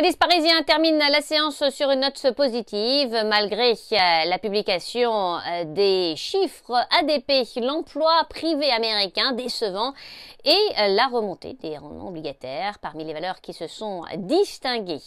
L'indice parisienne termine la séance sur une note positive malgré euh, la publication euh, des chiffres ADP, l'emploi privé américain décevant et euh, la remontée des rendements obligataires parmi les valeurs qui se sont distinguées.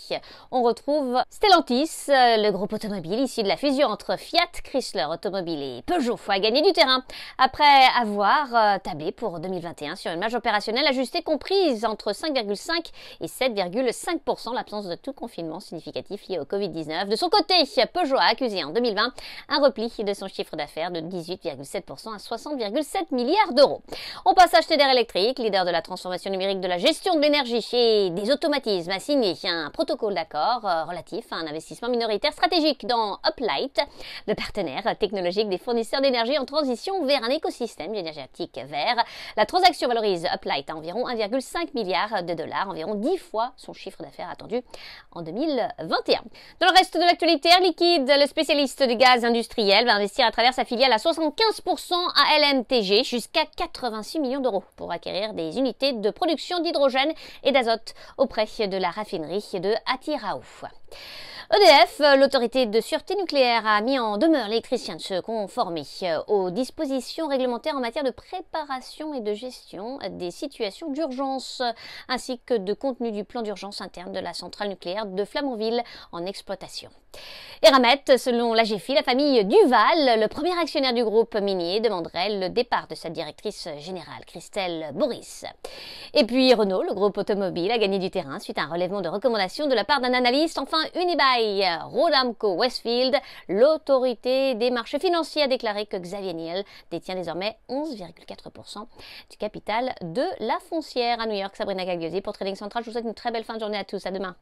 On retrouve Stellantis, le groupe automobile issu de la fusion entre Fiat, Chrysler Automobile et Peugeot a gagné du terrain après avoir tablé pour 2021 sur une marge opérationnelle ajustée comprise entre 5,5 et 7,5% de tout confinement significatif lié au Covid-19. De son côté, Peugeot a accusé en 2020 un repli de son chiffre d'affaires de 18,7% à 60,7 milliards d'euros. On passage, à Schneider Electric, leader de la transformation numérique de la gestion de l'énergie et des automatismes, a signé un protocole d'accord euh, relatif à un investissement minoritaire stratégique dans Uplight, le partenaire technologique des fournisseurs d'énergie en transition vers un écosystème énergétique vert. La transaction valorise Uplight à environ 1,5 milliard de dollars, environ 10 fois son chiffre d'affaires attendu en 2021. Dans le reste de l'actualité, Air Liquide, le spécialiste du gaz industriel, va investir à travers sa filiale à 75% à LMTG jusqu'à 86 millions d'euros pour acquérir des unités de production d'hydrogène et d'azote auprès de la raffinerie de Atiraouf. EDF, l'autorité de sûreté nucléaire, a mis en demeure l'électricien de se conformer euh, aux dispositions réglementaires en matière de préparation et de gestion des situations d'urgence, ainsi que de contenu du plan d'urgence interne de la centrale nucléaire de Flamanville en exploitation. Et selon la GFI, la famille Duval, le premier actionnaire du groupe minier, demanderait le départ de sa directrice générale, Christelle Boris. Et puis Renault, le groupe automobile, a gagné du terrain suite à un relèvement de recommandations de la part d'un analyste. Enfin, Unibail, Rodamco Westfield, l'autorité des marchés financiers a déclaré que Xavier Niel détient désormais 11,4% du capital de la foncière à New York. Sabrina Gagliosi pour Trading Central. Je vous souhaite une très belle fin de journée à tous. À demain.